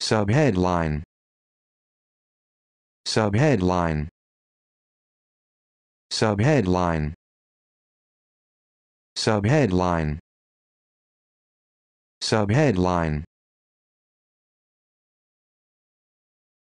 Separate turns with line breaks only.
Subheadline Subheadline Subheadline Subheadline Subheadline